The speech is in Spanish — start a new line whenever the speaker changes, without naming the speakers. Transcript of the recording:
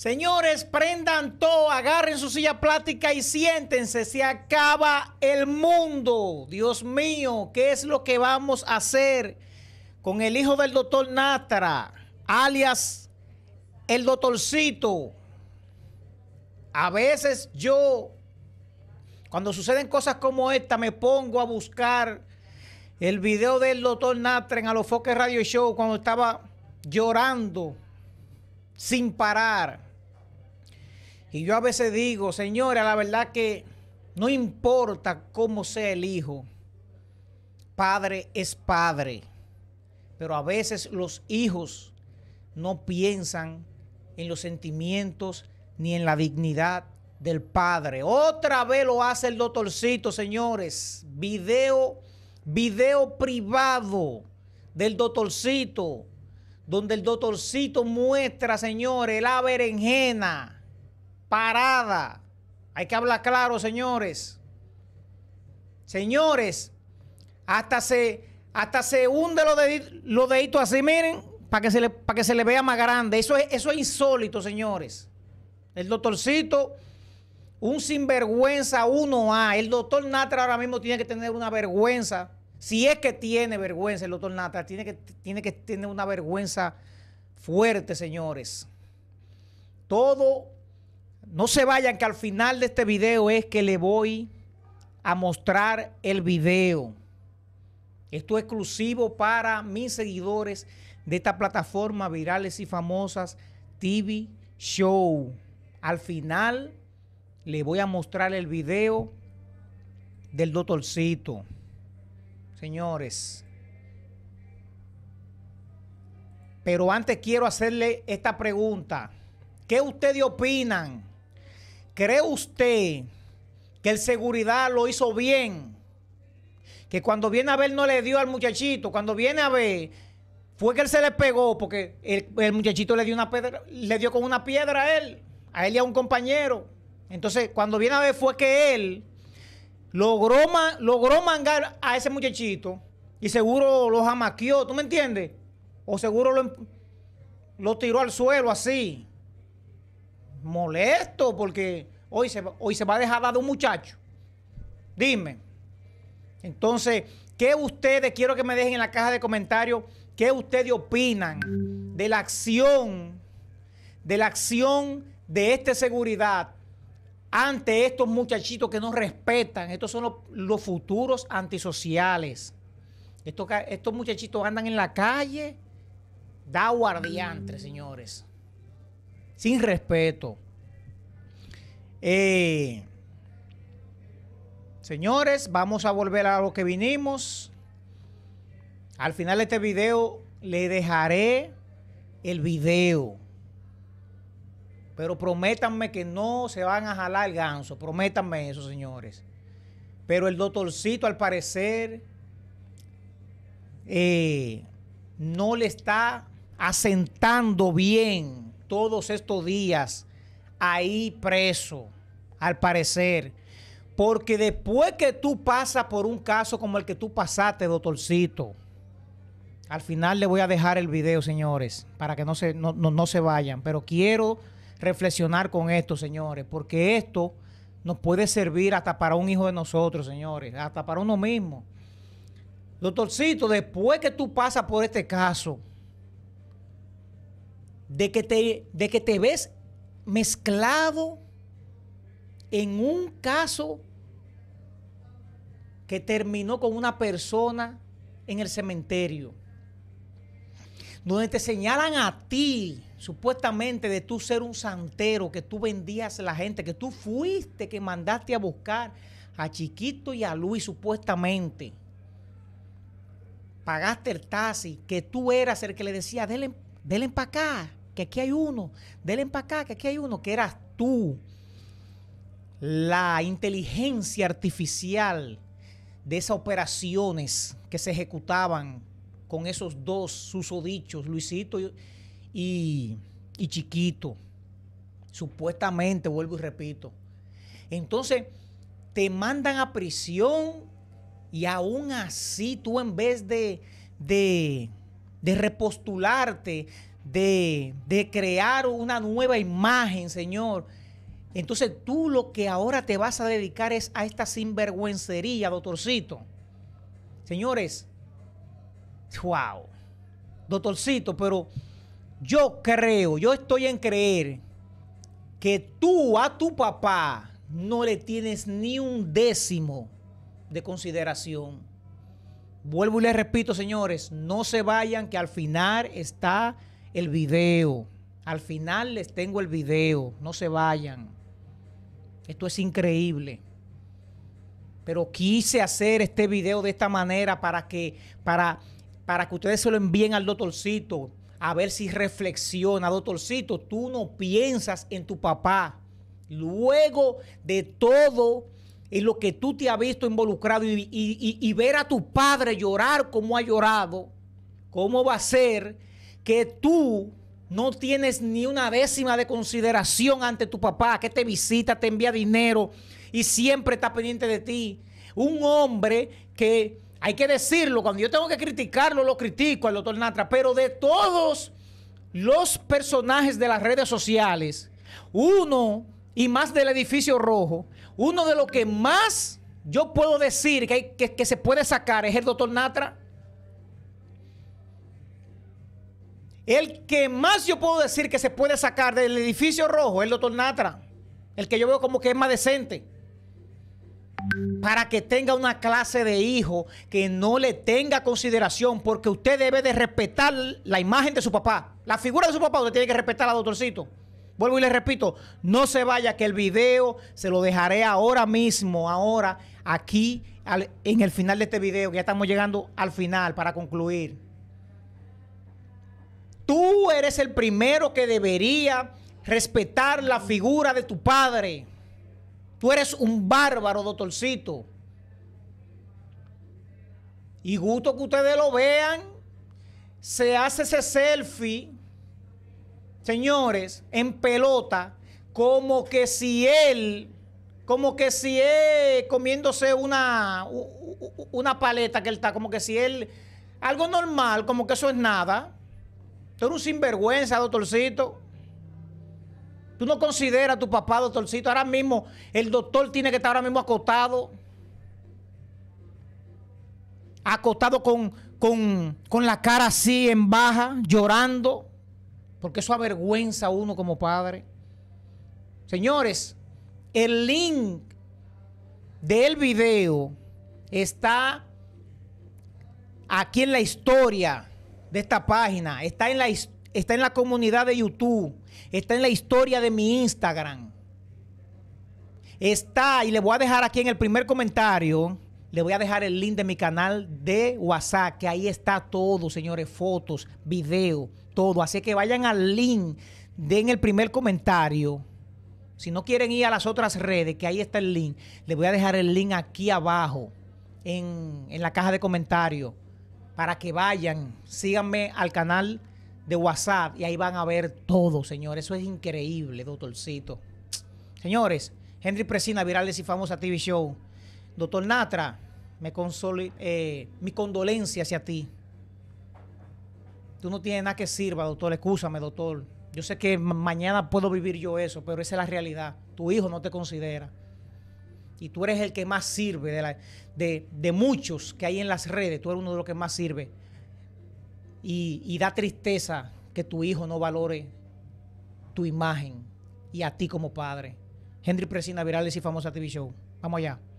Señores, prendan todo, agarren su silla plástica y siéntense. Se acaba el mundo. Dios mío, ¿qué es lo que vamos a hacer con el hijo del doctor Natra, alias el doctorcito? A veces yo, cuando suceden cosas como esta, me pongo a buscar el video del doctor Natra en Alofoque Radio Show cuando estaba llorando sin parar y yo a veces digo, señora, la verdad que no importa cómo sea el hijo, padre es padre. Pero a veces los hijos no piensan en los sentimientos ni en la dignidad del padre. Otra vez lo hace el doctorcito, señores. Video, video privado del doctorcito, donde el doctorcito muestra, señores, la berenjena parada. Hay que hablar claro, señores. Señores, hasta se, hasta se hunde los, deditos, así, miren, para que, se le, para que se le vea más grande. Eso es, eso insólito, señores. El doctorcito, un sinvergüenza 1A. El doctor Natra ahora mismo tiene que tener una vergüenza. Si es que tiene vergüenza el doctor Natra, tiene que, tiene que tener una vergüenza fuerte, señores. Todo no se vayan que al final de este video es que le voy a mostrar el video. Esto es exclusivo para mis seguidores de esta plataforma Virales y Famosas TV Show. Al final le voy a mostrar el video del doctorcito. Señores. Pero antes quiero hacerle esta pregunta. ¿Qué ustedes opinan? ¿Cree usted que el seguridad lo hizo bien? Que cuando viene a ver no le dio al muchachito, cuando viene a ver fue que él se le pegó porque el, muchachito le dio una le dio con una piedra a él, a él y a un compañero. Entonces, cuando viene a ver fue que él logró, logró mangar a ese muchachito y seguro lo jamaqueó, ¿tú me entiendes? O seguro lo, em, lo tiró al suelo así molesto porque hoy se, hoy se va a dejar dar un muchacho. Dime. Entonces, ¿qué ustedes, quiero que me dejen en la caja de comentarios, qué ustedes opinan de la acción, de la acción de esta seguridad ante estos muchachitos que no respetan? Estos son los, futuros antisociales. Estos, estos muchachitos andan en la calle, da guardiante señores sin respeto. Eh, señores, vamos a volver a lo que vinimos. Al final de este video le dejaré el video. Pero prométanme que no se van a jalar el ganso. Prométanme eso, señores. Pero el doctorcito, al parecer, eh, no le está asentando bien todos estos días ahí preso, al parecer. Porque después que tú pasas por un caso como el que tú pasaste, doctorcito, al final le voy a dejar el video, señores, para que no se, no, no, se vayan. Pero quiero reflexionar con esto, señores, porque esto nos puede servir hasta para un hijo de nosotros, señores, hasta para uno mismo. Doctorcito, después que tú pasas por este caso, de que te, de que te ves mezclado en un caso que terminó con una persona en el cementerio, donde te señalan a ti, supuestamente, de tú ser un santero, que tú vendías a la gente, que tú fuiste, que mandaste a buscar a Chiquito y a Luis, supuestamente. Pagaste el taxi, que tú eras el que le decía, denle para acá, que aquí hay uno, denle para acá, que aquí hay uno, que eras tú. La inteligencia artificial de esas operaciones que se ejecutaban con esos dos susodichos, Luisito y, Chiquito, supuestamente, vuelvo y repito. Entonces, te mandan a prisión y aún así tú en vez de, de, de repostularte, de, crear una nueva imagen, Señor. Entonces tú lo que ahora te vas a dedicar es a esta sinvergüencería, doctorcito. Señores, wow. Doctorcito, pero yo creo, yo estoy en creer que tú a tu papá no le tienes ni un décimo de consideración. Vuelvo y le repito, señores, no se vayan, que al final está el video. Al final les tengo el video, no se vayan. Esto es increíble. Pero quise hacer este video de esta manera para que, para, para que ustedes se lo envíen al doctorcito, a ver si reflexiona. Doctorcito, tú no piensas en tu papá. Luego de todo en lo que tú te has visto involucrado y, y ver a tu padre llorar como ha llorado, ¿cómo va a ser? que tú no tienes ni una décima de consideración ante tu papá, que te visita, te envía dinero y siempre está pendiente de ti. Un hombre que, hay que decirlo, cuando yo tengo que criticarlo, lo critico al doctor Natra, pero de todos los personajes de las redes sociales, uno y más del edificio rojo, uno de los que más yo puedo decir que, que, que se puede sacar es el doctor Natra. El que más yo puedo decir que se puede sacar del edificio rojo es el doctor Natra. El que yo veo como que es más decente. Para que tenga una clase de hijo que no le tenga consideración, porque usted debe de respetar la imagen de su papá. La figura de su papá usted tiene que respetar al doctorcito. Vuelvo y le repito, no se vaya que el video se lo dejaré ahora mismo, ahora, aquí, en el final de este video, que ya estamos llegando al final para concluir tú eres el primero que debería respetar la figura de tu padre. Tú eres un bárbaro, doctorcito. Y gusto que ustedes lo vean. Se hace ese selfie, señores, en pelota, como que si él, como que si él comiéndose una, una paleta que él está, como que si él, algo normal, como que eso es nada. Tú eres un sinvergüenza, doctorcito. Tú no consideras a tu papá, doctorcito. Ahora mismo, el doctor tiene que estar ahora mismo acotado. Acotado con, con, con la cara así, en baja, llorando. Porque eso avergüenza a uno como padre. Señores, el link del video está aquí en la historia de esta página, está en la, está en la comunidad de YouTube, está en la historia de mi Instagram. Está, y le voy a dejar aquí en el primer comentario, le voy a dejar el link de mi canal de WhatsApp, que ahí está todo, señores, fotos, video, todo. Así que vayan al link, den el primer comentario. Si no quieren ir a las otras redes, que ahí está el link, le voy a dejar el link aquí abajo, en, en la caja de comentarios para que vayan, síganme al canal de WhatsApp y ahí van a ver todo, señores. Eso es increíble, doctorcito. Señores, Henry Presina, Virales y Famosa TV Show. Doctor Natra, me eh, mi condolencia hacia ti. Tú no tienes nada que sirva, doctor. Excúsame, doctor. Yo sé que mañana puedo vivir yo eso, pero esa es la realidad. Tu hijo no te considera y tú eres el que más sirve de, de, muchos que hay en las redes, tú eres uno de los que más sirve. Y, y da tristeza que tu hijo no valore tu imagen y a ti como padre. Henry Presina, Virales y Famosa TV Show. Vamos allá.